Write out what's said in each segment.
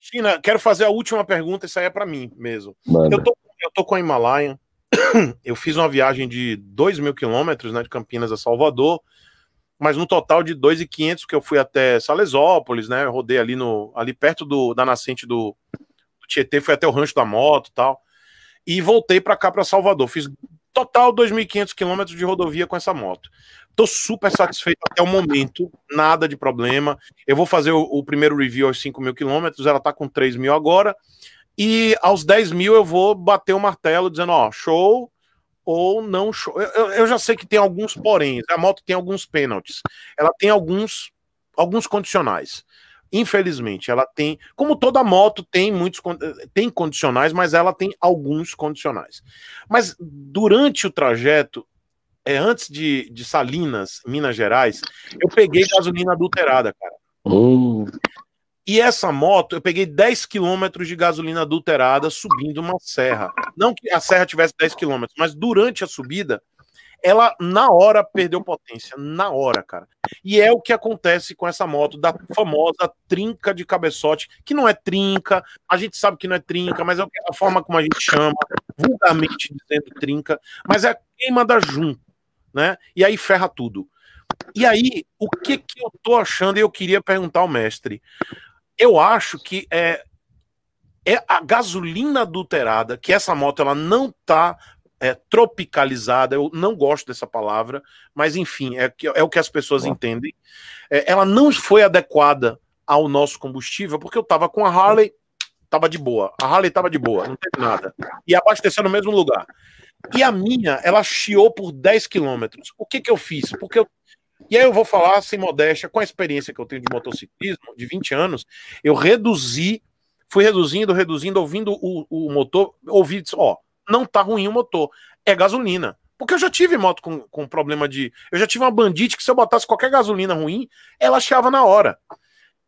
China, quero fazer a última pergunta, isso aí é para mim mesmo. Eu tô, eu tô com a Himalaia, eu fiz uma viagem de 2 mil quilômetros, né, de Campinas a Salvador, mas no total de 2.500 que eu fui até Salesópolis, né, rodei ali no ali perto do, da nascente do, do Tietê, fui até o rancho da moto, tal. E voltei para cá para Salvador, fiz Total 2.500 quilômetros de rodovia com essa moto. Tô super satisfeito até o momento, nada de problema. Eu vou fazer o, o primeiro review aos 5 mil quilômetros, ela tá com 3 mil agora. E aos 10 mil eu vou bater o martelo dizendo, ó, show ou não show. Eu, eu já sei que tem alguns porém, a moto tem alguns pênaltis, ela tem alguns, alguns condicionais. Infelizmente, ela tem, como toda moto tem muitos tem condicionais, mas ela tem alguns condicionais. Mas durante o trajeto, é, antes de, de Salinas, Minas Gerais, eu peguei gasolina adulterada, cara. E essa moto, eu peguei 10 quilômetros de gasolina adulterada subindo uma serra. Não que a serra tivesse 10 quilômetros, mas durante a subida, ela na hora perdeu potência, na hora, cara. E é o que acontece com essa moto da famosa trinca de cabeçote, que não é trinca, a gente sabe que não é trinca, mas é a forma como a gente chama, vulgarmente dizendo trinca, mas é a queima da junta, né? E aí ferra tudo. E aí, o que que eu tô achando e eu queria perguntar ao mestre. Eu acho que é, é a gasolina adulterada, que essa moto ela não tá é, tropicalizada, eu não gosto dessa palavra, mas enfim, é, é o que as pessoas entendem. É, ela não foi adequada ao nosso combustível, porque eu tava com a Harley, tava de boa. A Harley tava de boa, não teve nada. E abasteceu no mesmo lugar. E a minha, ela chiou por 10 quilômetros. O que que eu fiz? Porque eu e aí eu vou falar sem modéstia, com a experiência que eu tenho de motociclismo, de 20 anos, eu reduzi, fui reduzindo, reduzindo, ouvindo o, o motor, ouvi, ó, não tá ruim o motor. É gasolina. Porque eu já tive moto com, com problema de. Eu já tive uma bandite que se eu botasse qualquer gasolina ruim, ela achava na hora.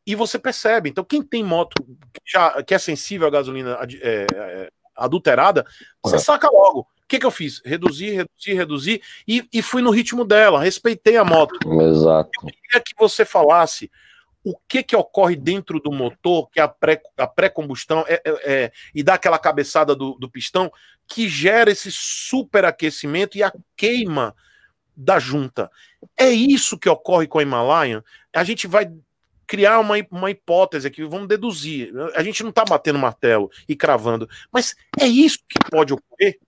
E você percebe. Então, quem tem moto que, já, que é sensível à gasolina é, é, adulterada, você saca logo. O que, que eu fiz? Reduzi, reduzi, reduzi e, e fui no ritmo dela, respeitei a moto. Exato. Eu queria que você falasse o que que ocorre dentro do motor, que é a pré-combustão, pré é, é, é, e dá aquela cabeçada do, do, pistão, que gera esse superaquecimento e a queima da junta. É isso que ocorre com a Himalaia. A gente vai criar uma, uma hipótese aqui, vamos deduzir. A gente não está batendo martelo e cravando, mas é isso que pode ocorrer?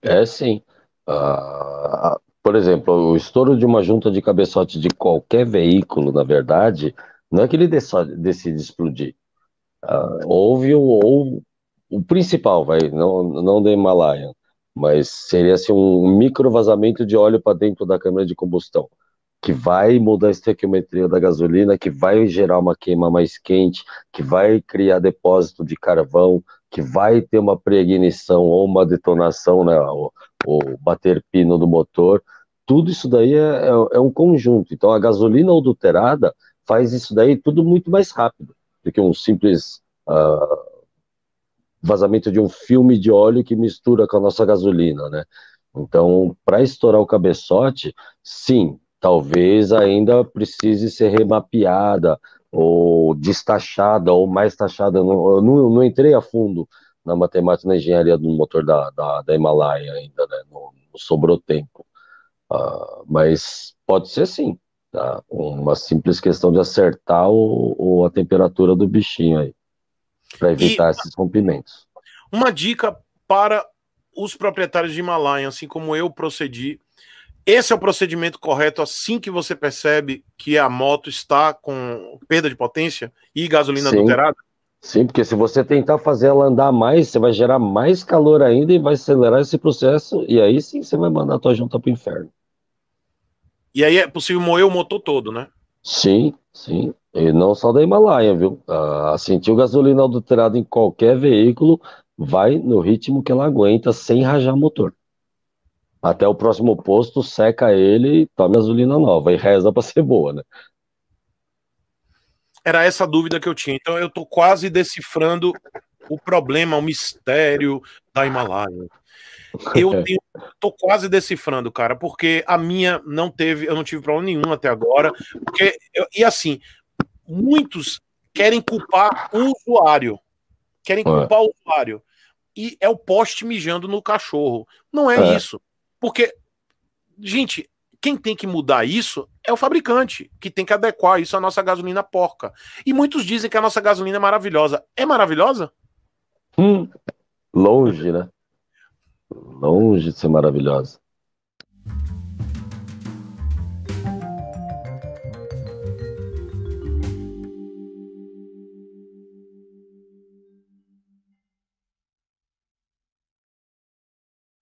É sim. Uh, por exemplo, o estouro de uma junta de cabeçote de qualquer veículo, na verdade, não é que ele decide, explodir. Uh, houve ou o principal, vai, não, não da Himalaia, mas seria assim, um micro vazamento de óleo para dentro da câmara de combustão, que vai mudar a estequiometria da gasolina, que vai gerar uma queima mais quente, que vai criar depósito de carvão, que vai ter uma preignição ou uma detonação, né, ou, ou bater pino do motor. Tudo isso daí é, é, é um conjunto. Então, a gasolina adulterada faz isso daí tudo muito mais rápido do que um simples uh, vazamento de um filme de óleo que mistura com a nossa gasolina, né? Então, para estourar o cabeçote, sim, talvez ainda precise ser remapeada ou destachada ou mais taxada. Eu não, eu não entrei a fundo na matemática na engenharia do motor da, da, da Himalaia ainda, né? Não, não sobrou tempo. Uh, mas pode ser sim, tá? uma simples questão de acertar o a temperatura do bichinho aí. Para evitar e esses rompimentos. Uma dica para os proprietários de Himalaia, assim como eu procedi. Esse é o procedimento correto assim que você percebe que a moto está com perda de potência e gasolina Sim. adulterada? Sim, porque se você tentar fazer ela andar mais, você vai gerar mais calor ainda e vai acelerar esse processo, e aí sim você vai mandar a tua junta para o inferno. E aí é possível moer o motor todo, né? Sim, sim. E não só da Himalaia, viu? Ah, sentiu gasolina adulterada em qualquer veículo, vai no ritmo que ela aguenta, sem rajar motor. Até o próximo posto, seca ele e toma gasolina nova. E reza para ser boa, né? Era essa dúvida que eu tinha. Então eu estou quase decifrando o problema, o mistério da Himalaia. Eu é. tenho, tô quase decifrando, cara, porque a minha não teve, eu não tive problema nenhum até agora. Porque, eu, e assim, muitos querem culpar o usuário. Querem é. culpar o usuário. E é o poste mijando no cachorro. Não é, é, isso. Porque, gente, quem tem que mudar isso é o fabricante, que tem que adequar isso à nossa gasolina porca. E muitos dizem que a nossa gasolina é maravilhosa. É maravilhosa? Hum, longe, né? Longe de ser maravilhosa.